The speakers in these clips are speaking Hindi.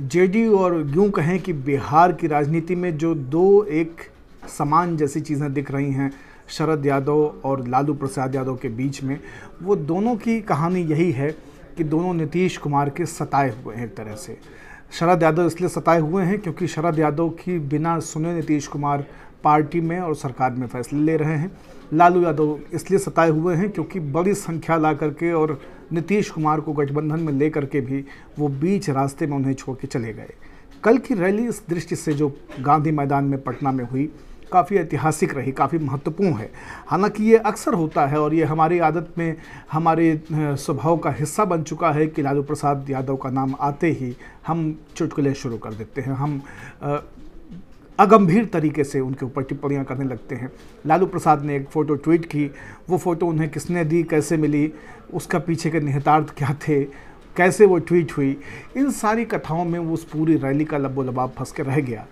जेडीयू और यूँ कहें कि बिहार की राजनीति में जो दो एक समान जैसी चीज़ें दिख रही हैं शरद यादव और लालू प्रसाद यादव के बीच में वो दोनों की कहानी यही है कि दोनों नीतीश कुमार के सताए हुए हैं एक तरह से शरद यादव इसलिए सताए हुए हैं क्योंकि शरद यादव की बिना सुने नीतीश कुमार पार्टी में और सरकार में फैसले ले रहे हैं लालू यादव इसलिए सताए हुए हैं क्योंकि बड़ी संख्या ला करके और नीतीश कुमार को गठबंधन में लेकर के भी वो बीच रास्ते में उन्हें छोड़ के चले गए कल की रैली इस दृष्टि से जो गांधी मैदान में पटना में हुई काफ़ी ऐतिहासिक रही काफ़ी महत्वपूर्ण है हालांकि ये अक्सर होता है और ये हमारी आदत में हमारे स्वभाव का हिस्सा बन चुका है कि लालू प्रसाद यादव का नाम आते ही हम चुटकुले शुरू कर देते हैं हम आ, अगंभीर तरीके से उनके ऊपर टिप्पणियाँ करने लगते हैं लालू प्रसाद ने एक फ़ोटो ट्वीट की वो फ़ोटो उन्हें किसने दी कैसे मिली उसका पीछे के निहितार्थ क्या थे कैसे वो ट्वीट हुई इन सारी कथाओं में वो उस पूरी रैली का लबो फंस के रह गया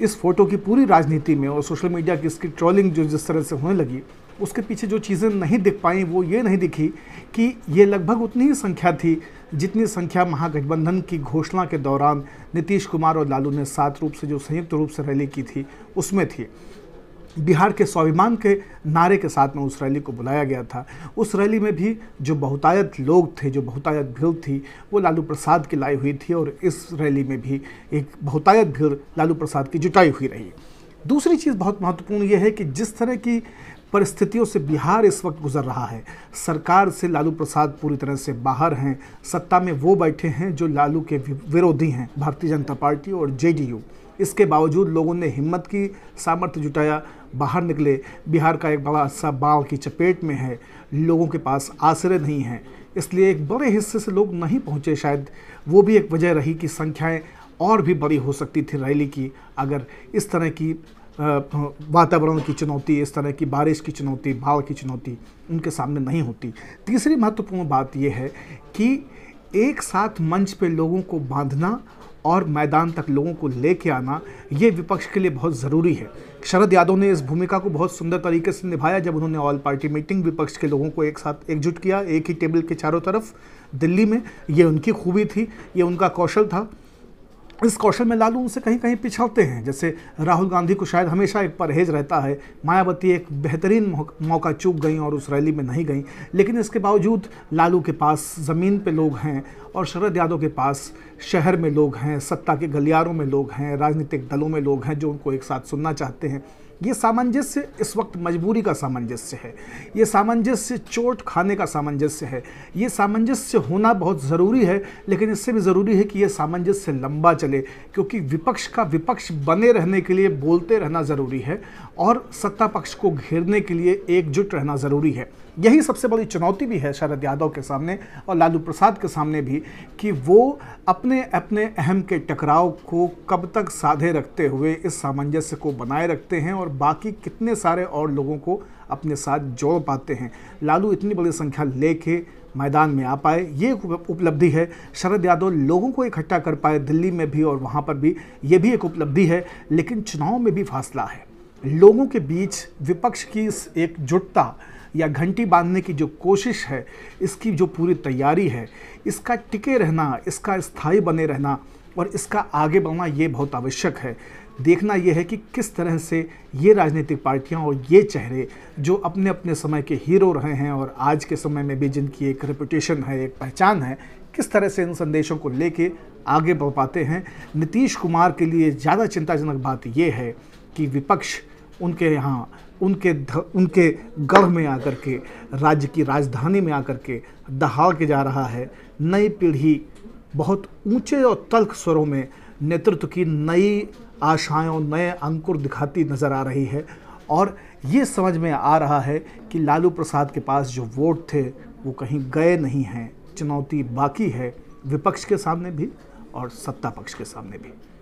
इस फोटो की पूरी राजनीति में और सोशल मीडिया की इसकी ट्रोलिंग जो जिस तरह से होने लगी उसके पीछे जो चीज़ें नहीं दिख पाई वो ये नहीं दिखी कि ये लगभग उतनी ही संख्या थी जितनी संख्या महागठबंधन की घोषणा के दौरान नीतीश कुमार और लालू ने सात रूप से जो संयुक्त रूप से रैली की थी उसमें थी बिहार के स्वाभिमान के नारे के साथ में उस रैली को बुलाया गया था उस रैली में भी जो बहुतायत लोग थे जो बहुतायत भीड़ थी वो लालू प्रसाद की लाई हुई थी और इस रैली में भी एक बहुतायत भीड़ लालू प्रसाद की जुटाई हुई रही दूसरी चीज़ बहुत महत्वपूर्ण ये है कि जिस तरह की परिस्थितियों से बिहार इस वक्त गुजर रहा है सरकार से लालू प्रसाद पूरी तरह से बाहर हैं सत्ता में वो बैठे हैं जो लालू के विरोधी हैं भारतीय जनता पार्टी और जे इसके बावजूद लोगों ने हिम्मत की सामर्थ्य जुटाया बाहर निकले बिहार का एक बड़ा हिस्सा बाढ़ की चपेट में है लोगों के पास आश्रय नहीं है इसलिए एक बड़े हिस्से से लोग नहीं पहुंचे शायद वो भी एक वजह रही कि संख्याएं और भी बड़ी हो सकती थी रैली की अगर इस तरह की वातावरण की चुनौती इस तरह की बारिश की चुनौती भाव की चुनौती उनके सामने नहीं होती तीसरी महत्वपूर्ण बात यह है कि एक साथ मंच पे लोगों को बांधना और मैदान तक लोगों को लेके आना ये विपक्ष के लिए बहुत ज़रूरी है शरद यादव ने इस भूमिका को बहुत सुंदर तरीके से निभाया जब उन्होंने ऑल पार्टी मीटिंग विपक्ष के लोगों को एक साथ एकजुट किया एक ही टेबल के चारों तरफ दिल्ली में ये उनकी खूबी थी ये उनका कौशल था इस कौशल में लालू उनसे कहीं कहीं पिछड़ते हैं जैसे राहुल गांधी को शायद हमेशा एक परहेज रहता है मायावती एक बेहतरीन मौका चूक गई और उस रैली में नहीं गई लेकिन इसके बावजूद लालू के पास ज़मीन पे लोग हैं और शरद यादव के पास शहर में लोग हैं सत्ता के गलियारों में लोग हैं राजनीतिक दलों में लोग हैं जो उनको एक साथ सुनना चाहते हैं ये सामंजस्य इस वक्त मजबूरी का सामंजस्य है ये सामंजस्य चोट खाने का सामंजस्य है ये सामंजस्य होना बहुत ज़रूरी है लेकिन इससे भी ज़रूरी है कि ये सामंजस्य लंबा चले क्योंकि विपक्ष का विपक्ष बने रहने के लिए बोलते रहना ज़रूरी है और सत्ता पक्ष को घेरने के लिए एकजुट रहना ज़रूरी है यही सबसे बड़ी चुनौती भी है शरद यादव के सामने और लालू प्रसाद के सामने भी कि वो अपने अपने अहम के टकराव को कब तक साधे रखते हुए इस सामंजस्य को बनाए रखते हैं और और बाकी कितने सारे और लोगों को अपने साथ जोड़ पाते हैं लालू इतनी बड़ी संख्या लेके मैदान में आ पाए ये उपलब्धि है शरद यादव लोगों को इकट्ठा कर पाए दिल्ली में भी और वहाँ पर भी ये भी एक उपलब्धि है लेकिन चुनाव में भी फासला है लोगों के बीच विपक्ष की इस एकजुटता या घंटी बांधने की जो कोशिश है इसकी जो पूरी तैयारी है इसका टिके रहना इसका स्थायी बने रहना और इसका आगे बढ़ना ये बहुत आवश्यक है देखना यह है कि किस तरह से ये राजनीतिक पार्टियां और ये चेहरे जो अपने अपने समय के हीरो रहे हैं और आज के समय में भी जिनकी एक रेपुटेशन है एक पहचान है किस तरह से इन संदेशों को लेके आगे बढ़ पाते हैं नीतीश कुमार के लिए ज़्यादा चिंताजनक बात यह है कि विपक्ष उनके यहाँ उनके ध, उनके गढ़ में आकर के राज्य की राजधानी में आकर के दहाड़ के जा रहा है नई पीढ़ी बहुत ऊंचे और तल्ख स्वरों में नेतृत्व की नई आशाएं नए अंकुर दिखाती नज़र आ रही है और ये समझ में आ रहा है कि लालू प्रसाद के पास जो वोट थे वो कहीं गए नहीं हैं चुनौती बाकी है विपक्ष के सामने भी और सत्ता पक्ष के सामने भी